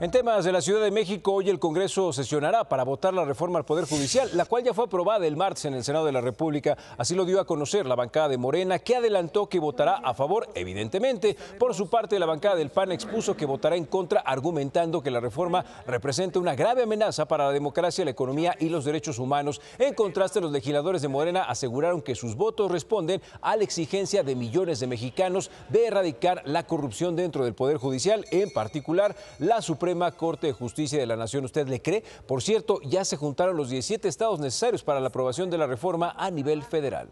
En temas de la Ciudad de México, hoy el Congreso sesionará para votar la reforma al Poder Judicial, la cual ya fue aprobada el martes en el Senado de la República. Así lo dio a conocer la bancada de Morena, que adelantó que votará a favor, evidentemente. Por su parte, la bancada del PAN expuso que votará en contra, argumentando que la reforma representa una grave amenaza para la democracia, la economía y los derechos humanos. En contraste, los legisladores de Morena aseguraron que sus votos responden a la exigencia de millones de mexicanos de erradicar la corrupción dentro del Poder Judicial, en particular la Suprema Suprema Corte de Justicia de la Nación. ¿Usted le cree? Por cierto, ya se juntaron los 17 estados necesarios para la aprobación de la reforma a nivel federal.